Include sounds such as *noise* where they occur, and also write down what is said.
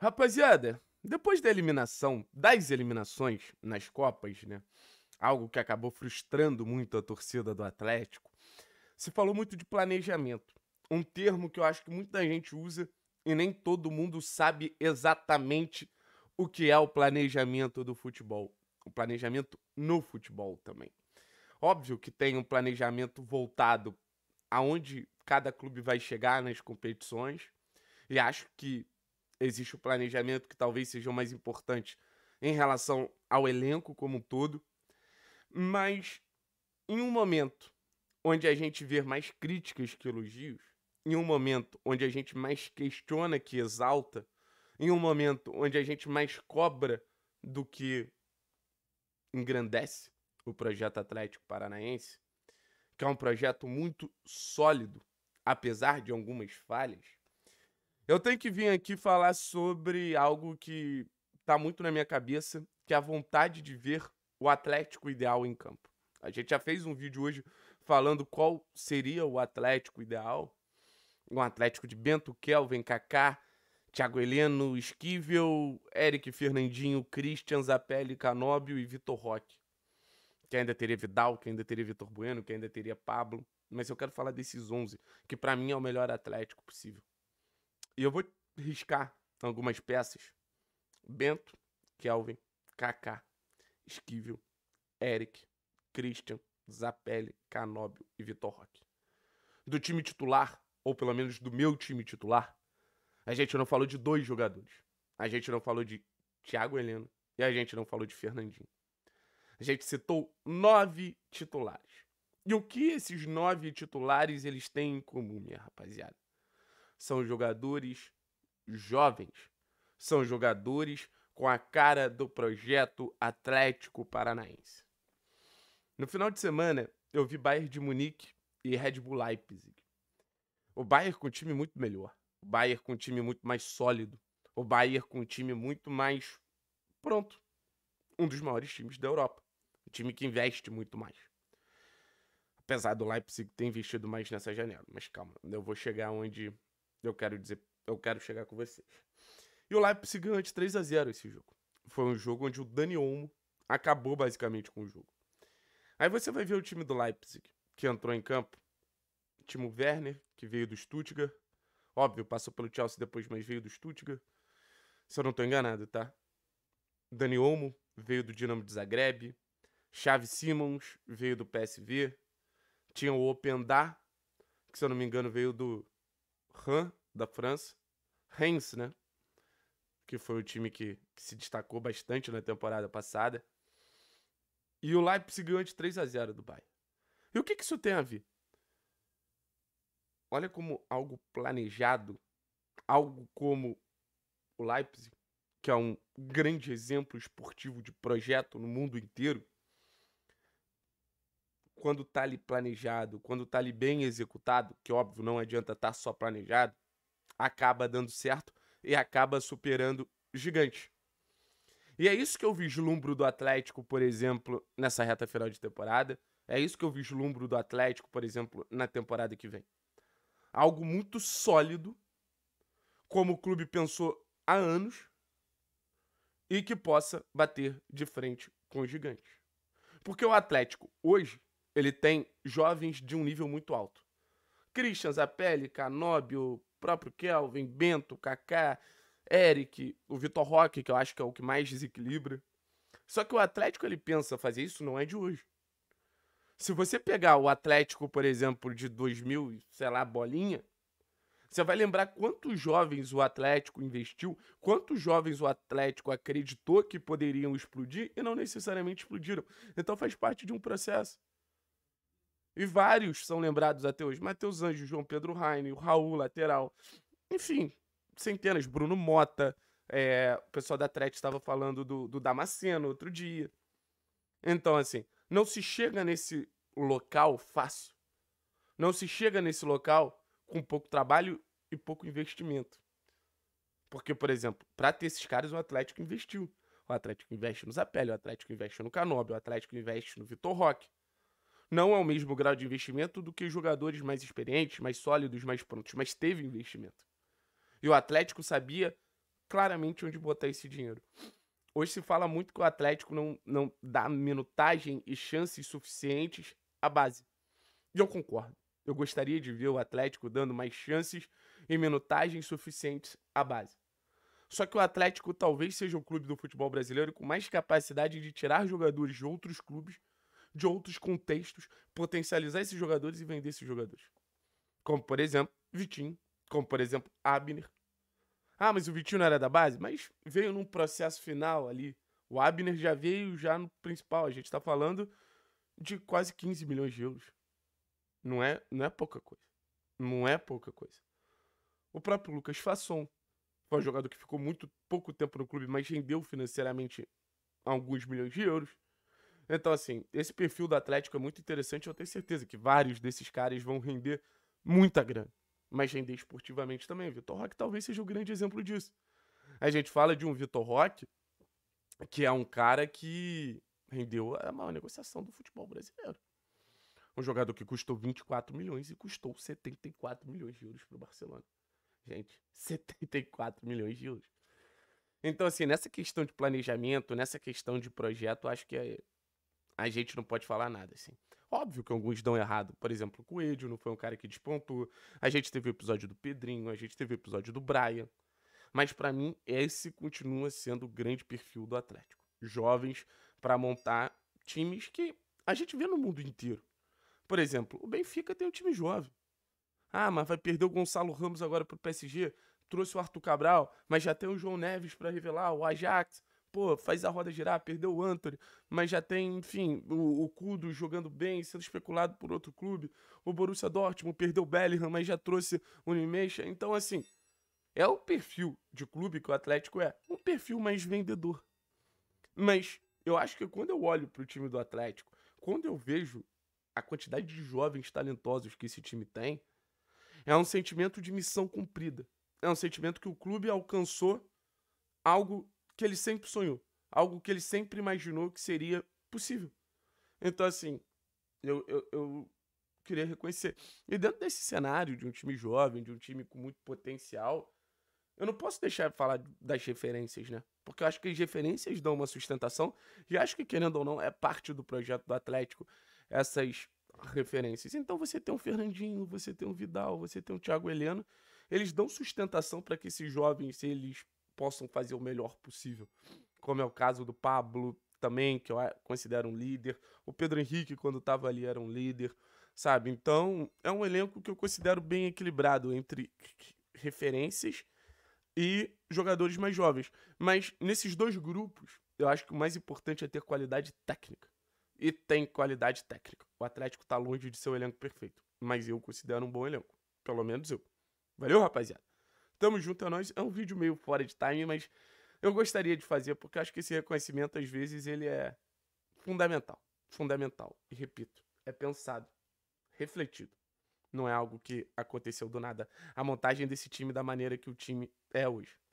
Rapaziada, depois da eliminação, das eliminações nas Copas, né? Algo que acabou frustrando muito a torcida do Atlético, se falou muito de planejamento. Um termo que eu acho que muita gente usa e nem todo mundo sabe exatamente o que é o planejamento do futebol. O planejamento no futebol também. Óbvio que tem um planejamento voltado aonde cada clube vai chegar nas competições. E acho que existe o planejamento que talvez seja o mais importante em relação ao elenco como um todo. Mas em um momento onde a gente vê mais críticas que elogios, em um momento onde a gente mais questiona que exalta, em um momento onde a gente mais cobra do que engrandece o projeto Atlético Paranaense, que é um projeto muito sólido, apesar de algumas falhas, eu tenho que vir aqui falar sobre algo que tá muito na minha cabeça, que é a vontade de ver o Atlético ideal em campo. A gente já fez um vídeo hoje falando qual seria o Atlético ideal. Um Atlético de Bento, Kelvin, Kaká, Thiago Heleno, Esquivel, Eric Fernandinho, Christian Zapelli, Canóbio e Vitor Roque. Que ainda teria Vidal, que ainda teria Vitor Bueno, que ainda teria Pablo. Mas eu quero falar desses 11, que para mim é o melhor Atlético possível. E eu vou riscar algumas peças. Bento, Kelvin, Kaká, Esquivel, Eric, Christian, Zapelli, Canóbio e Vitor Roque. Do time titular, ou pelo menos do meu time titular, a gente não falou de dois jogadores. A gente não falou de Thiago Heleno e a gente não falou de Fernandinho. A gente citou nove titulares. E o que esses nove titulares eles têm em comum, minha rapaziada? São jogadores jovens. São jogadores com a cara do projeto Atlético Paranaense. No final de semana, eu vi Bayern de Munique e Red Bull Leipzig. O Bayern com um time muito melhor. O Bayern com um time muito mais sólido. O Bayern com um time muito mais pronto. Um dos maiores times da Europa. Um time que investe muito mais. Apesar do Leipzig ter investido mais nessa janela. Mas calma, eu vou chegar onde eu quero dizer, eu quero chegar com você. E o Leipzig ganhou de 3 a 0 esse jogo. Foi um jogo onde o Dani Olmo acabou basicamente com o jogo. Aí você vai ver o time do Leipzig, que entrou em campo. Timo Werner, que veio do Stuttgart. Óbvio, passou pelo Chelsea depois, mas veio do Stuttgart. Se eu não tô enganado, tá? Dani Olmo veio do Dinamo de Zagreb. Xavi Simons veio do PSV. Tinha o Openda, que se eu não me engano veio do Han da França. Reims, né? Que foi o time que, que se destacou bastante na temporada passada. E o Leipzig ganhou de 3 a 0 do Bayern. E o que, que isso tem a ver? Olha como algo planejado, algo como o Leipzig, que é um grande exemplo esportivo de projeto no mundo inteiro, quando tá ali planejado, quando tá ali bem executado, que óbvio não adianta estar tá só planejado, acaba dando certo e acaba superando gigante. E é isso que eu vislumbro do Atlético, por exemplo, nessa reta final de temporada. É isso que eu vislumbro do Atlético, por exemplo, na temporada que vem. Algo muito sólido, como o clube pensou há anos, e que possa bater de frente com os gigantes. Porque o Atlético, hoje, ele tem jovens de um nível muito alto. Christian Zapelli, Canóbio, próprio Kelvin, Bento, Kaká, Eric, o Vitor Roque, que eu acho que é o que mais desequilibra. Só que o Atlético ele pensa fazer isso não é de hoje. Se você pegar o Atlético, por exemplo, de 2000, sei lá, bolinha, você vai lembrar quantos jovens o Atlético investiu, quantos jovens o Atlético acreditou que poderiam explodir e não necessariamente explodiram. Então faz parte de um processo. E vários são lembrados até hoje. Matheus Anjo, João Pedro Raine, o Raul, lateral. Enfim, centenas. Bruno Mota. É, o pessoal da Tret estava falando do, do Damasceno outro dia. Então, assim, não se chega nesse local fácil. Não se chega nesse local com pouco trabalho e pouco investimento. Porque, por exemplo, para ter esses caras, o Atlético investiu. O Atlético investe no Zapelli, o Atlético investe no Canobi, o Atlético investe no Vitor Roque não é o mesmo grau de investimento do que jogadores mais experientes, mais sólidos, mais prontos, mas teve investimento. E o Atlético sabia claramente onde botar esse dinheiro. Hoje se fala muito que o Atlético não, não dá minutagem e chances suficientes à base. E eu concordo. Eu gostaria de ver o Atlético dando mais chances e minutagens suficientes à base. Só que o Atlético talvez seja o clube do futebol brasileiro com mais capacidade de tirar jogadores de outros clubes de outros contextos, potencializar esses jogadores e vender esses jogadores. Como, por exemplo, Vitinho. Como, por exemplo, Abner. Ah, mas o Vitinho não era da base? Mas veio num processo final ali. O Abner já veio já no principal. A gente está falando de quase 15 milhões de euros. Não é, não é pouca coisa. Não é pouca coisa. O próprio Lucas Fasson foi um jogador que ficou muito pouco tempo no clube, mas rendeu financeiramente alguns milhões de euros. Então, assim, esse perfil do Atlético é muito interessante. Eu tenho certeza que vários desses caras vão render muita grana, mas render esportivamente também. Vitor Roque talvez seja o grande exemplo disso. A gente fala de um Vitor Roque, que é um cara que rendeu a maior negociação do futebol brasileiro. Um jogador que custou 24 milhões e custou 74 milhões de euros para o Barcelona. Gente, 74 *laughs* milhões de euros. Então, assim, nessa questão de planejamento, nessa questão de projeto, acho que é a gente não pode falar nada, assim. Óbvio que alguns dão errado. Por exemplo, o Coelho não foi um cara que despontou. A gente teve o episódio do Pedrinho, a gente teve o episódio do Brian. Mas para mim, esse continua sendo o grande perfil do Atlético. Jovens para montar times que a gente vê no mundo inteiro. Por exemplo, o Benfica tem um time jovem. Ah, mas vai perder o Gonçalo Ramos agora pro PSG. Trouxe o Arthur Cabral, mas já tem o João Neves para revelar, o Ajax pô, faz a roda girar, perdeu o Anthony, mas já tem, enfim, o, o Kudo jogando bem, sendo especulado por outro clube. O Borussia Dortmund perdeu o Bellingham, mas já trouxe o Nimecha. Então, assim, é o perfil de clube que o Atlético é. Um perfil mais vendedor. Mas eu acho que quando eu olho pro time do Atlético, quando eu vejo a quantidade de jovens talentosos que esse time tem, é um sentimento de missão cumprida. É um sentimento que o clube alcançou algo que ele sempre sonhou, algo que ele sempre imaginou que seria possível. Então, assim, eu, eu, eu queria reconhecer. E dentro desse cenário de um time jovem, de um time com muito potencial, eu não posso deixar de falar das referências, né? Porque eu acho que as referências dão uma sustentação, e acho que, querendo ou não, é parte do projeto do Atlético essas referências. Então você tem um Fernandinho, você tem um Vidal, você tem um Thiago Heleno, eles dão sustentação para que esses jovens, eles possam fazer o melhor possível. Como é o caso do Pablo também, que eu considero um líder. O Pedro Henrique, quando estava ali, era um líder, sabe? Então, é um elenco que eu considero bem equilibrado entre referências e jogadores mais jovens. Mas nesses dois grupos, eu acho que o mais importante é ter qualidade técnica. E tem qualidade técnica. O Atlético está longe de ser o elenco perfeito, mas eu considero um bom elenco. Pelo menos eu. Valeu, rapaziada. Tamo junto a é nós. É um vídeo meio fora de time, mas eu gostaria de fazer, porque acho que esse reconhecimento, às vezes, ele é fundamental. Fundamental. E repito, é pensado, refletido. Não é algo que aconteceu do nada. A montagem desse time da maneira que o time é hoje.